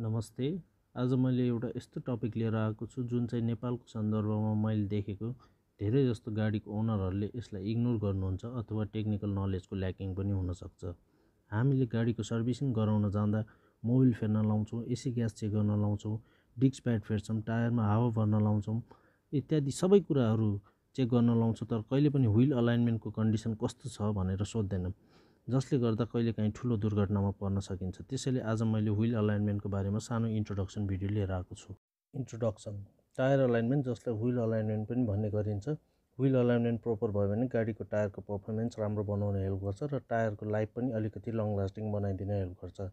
नमस्ते आज मैले एउटा यस्तो टपिक लिएर आएको छु जुन चाहिँ नेपालको सन्दर्भमा मैले देखेको धेरै जस्तो गाडीको ओनरहरूले यसलाई इग्नोर गर्नुहुन्छ अथवा टेक्निकल नलेजको ल्याकिङ पनि हुनसक्छ हामीले गाडीको सर्भिसिङ गराउन जाँदा मोबिल फेर्न लाउँछौँ एसी ग्यास चेक गर्न लाउँछौँ डिस्क प्याड फेर्छौँ टायरमा हावा भर्न लाउँछौँ इत्यादि सबै कुराहरू चेक गर्न लाउँछौँ तर कहिले पनि व्हिल अलाइनमेन्टको कन्डिसन कस्तो छ भनेर सोध्दैनौँ जसले गर्दा कहिलेकाहीँ ठुलो दुर्घटनामा पर्न सकिन्छ त्यसैले आज मैले व्हील अलाइनमेन्टको बारेमा सानो इन्ट्रोडक्सन भिडियो लिएर आएको छु इन्ट्रोडक्सन टायर अलाइनमेन्ट जसलाई व्हील अलाइनमेन्ट पनि भन्ने गरिन्छ व्हील अलाइनमेन्ट प्रोपर भयो भने गाडीको टायरको पर्फर्मेन्स राम्रो बनाउन हेल्प गर्छ र टायरको लाइफ पनि अलिकति लङ लास्टिङ बनाइदिने हेल्प गर्छ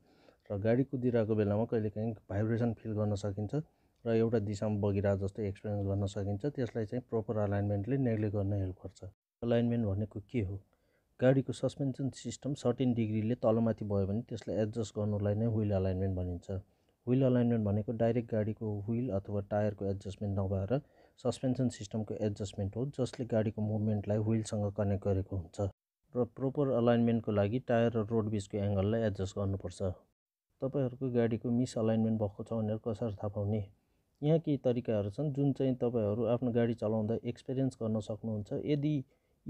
र गाडी कुदिरहेको बेलामा कहिलेकाहीँ भाइब्रेसन फिल गर्न सकिन्छ र एउटा दिशामा बगिरहेको जस्तो एक्सपिरियन्स गर्न सकिन्छ त्यसलाई चाहिँ प्रोपर अलाइनमेन्टले नेग्लेक्ट गर्न हेल्प गर्छ अलाइनमेन्ट भनेको के हो गाडीको सस्पेन्सन सिस्टम सर्टेन डिग्रीले तलमाथि भयो भने त्यसलाई एडजस्ट गर्नुलाई नै व्हिल अलाइनमेन्ट भनिन्छ व्हिल अलाइनमेन्ट भनेको डाइरेक्ट गाडीको व्हिल अथवा टायरको एडजस्टमेन्ट नभएर सस्पेन्सन सिस्टमको एडजस्टमेन्ट हो जसले गाडीको मुभमेन्टलाई व्हिलसँग कनेक्ट गरेको हुन्छ र प्रोपर अलाइनमेन्टको लागि टायर र रोड बिचको एङ्गललाई एडजस्ट गर्नुपर्छ तपाईँहरूको गाडीको मिस अलाइनमेन्ट भएको छ भनेर कसरी थाहा पाउने यहाँ केही तरिकाहरू छन् जुन चाहिँ तपाईँहरू आफ्नो गाडी चलाउँदा एक्सपिरियन्स गर्न सक्नुहुन्छ यदि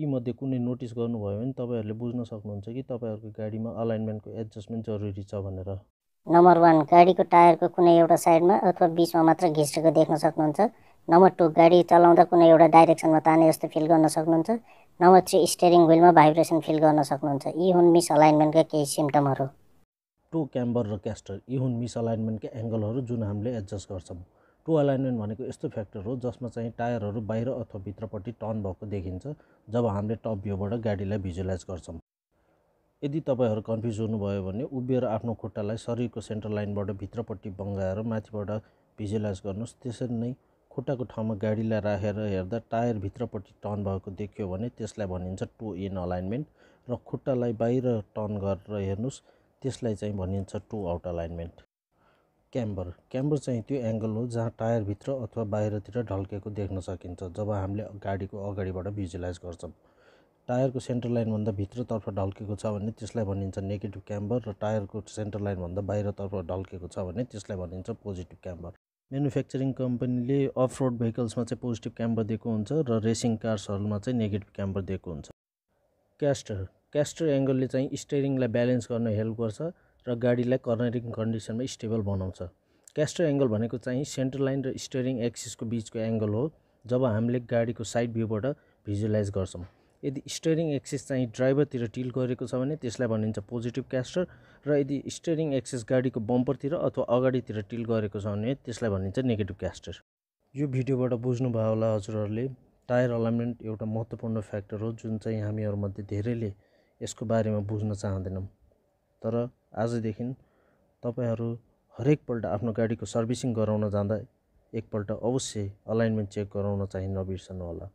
यीमध्ये कुनै नोटिस गर्नुभयो भने तपाईँहरूले बुझ्न सक्नुहुन्छ कि तपाईँहरूको गाडीमा अलाइनमेन्टको एडजस्टमेन्ट जरुरी छ भनेर नम्बर वान गाडीको टायरको कुनै एउटा साइडमा अथवा बिचमा मात्र घिसेको देख्न सक्नुहुन्छ नम्बर टू गाडी चलाउँदा कुनै एउटा डाइरेक्सनमा ताने जस्तो फिल गर्न सक्नुहुन्छ नम्बर थ्री स्टेरिङ व्हिलमा भाइब्रेसन फिल गर्न सक्नुहुन्छ यी हुन् मिस अलाइनमेन्टका केही सिम्टमहरू टु क्याम्बर र क्यास्टर यी हुन् मिस अलाइनमेन्टका एङ्गलहरू जुन हामीले एडजस्ट गर्छौँ टु अलाइनमेन्ट भनेको यस्तो फ्याक्टर हो जसमा चाहिँ टायरहरू बाहिर अथवा भित्रपट्टि टर्न भएको देखिन्छ जब हामीले टप भ्यूबाट गाडीलाई भिजुलाइज गर्छौँ यदि तपाईँहरू कन्फ्युज हुनुभयो भने उभिएर आफ्नो खुट्टालाई शरीरको सेन्टर लाइनबाट भित्रपट्टि बङ्गाएर माथिबाट भिजुलाइज गर्नुहोस् त्यसरी नै खुट्टाको ठाउँमा गाडीलाई राखेर हेर्दा टायर भित्रपट्टि टर्न भएको देखियो भने त्यसलाई भनिन्छ टु इन अलाइनमेन्ट र खुट्टालाई बाहिर टर्न गरेर हेर्नुहोस् त्यसलाई चाहिँ भनिन्छ toe out alignment camber camber चाहिँ त्यो एङ्गल हो जहाँ टायरभित्र अथवा बाहिरतिर ढल्केको देख्न सकिन्छ जब हामीले गाडीको अगाडिबाट भिजुलाइज गर्छौँ टायरको सेन्टर लाइनभन्दा भित्रतर्फ ढल्केको छ भने त्यसलाई भनिन्छ नेगेटिभ क्याम्बर र टायरको सेन्टर लाइनभन्दा बाहिरतर्फ ढल्केको छ भने त्यसलाई भनिन्छ पोजिटिभ क्याम्बर म्यानुफ्याक्चरिङ कम्पनीले अफ रोड भेहिकल्समा चाहिँ पोजिटिभ क्याम्बर दिएको हुन्छ र रेसिङ कार्सहरूमा चाहिँ नेगेटिभ क्याम्बर दिएको हुन्छ क्यास्टर क्यास्टर एङ्गलले चाहिँ स्टेरिङलाई ब्यालेन्स गर्न हेल्प गर्छ र गाडीलाई कर्नरिङ कन्डिसनमा स्टेबल बनाउँछ क्यास्टर एङ्गल भनेको चाहिँ सेन्टर लाइन र स्टेरिङ एक्सिसको बिचको एङ्गल हो जब हामीले गाडीको साइड भ्यूबाट भिजुलाइज गर्छौँ यदि स्टेरिङ एक्सिस चाहिँ ड्राइभरतिर टिल गरेको छ भने त्यसलाई भनिन्छ पोजिटिभ क्यास्टर र यदि स्टेरिङ एक्सिस गाडीको बम्परतिर अथवा अगाडितिर टिल गरेको छ भने त्यसलाई भनिन्छ नेगेटिभ क्यास्टर यो भिडियोबाट बुझ्नुभयो होला हजुरहरूले टायर अलाइनमेन्ट एउटा महत्त्वपूर्ण फ्याक्टर हो जुन चाहिँ हामीहरूमध्ये धेरैले यसको बारेमा बुझ्न चाहँदैनौँ तर आजदेखि तपाईँहरू हरेकपल्ट आफ्नो गाडीको सर्भिसिङ गराउन जाँदा एकपल्ट अवश्य अलाइनमेन्ट चेक गराउन चाहिँ होला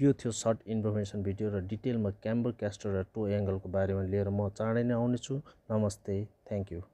यो थियो सर्ट इन्फर्मेसन भिडियो र डिटेलमा क्याम्बर क्यास्टर र टो एङ्गलको बारेमा लिएर म चाँडै नै आउनेछु नमस्ते थ्याङ्क यू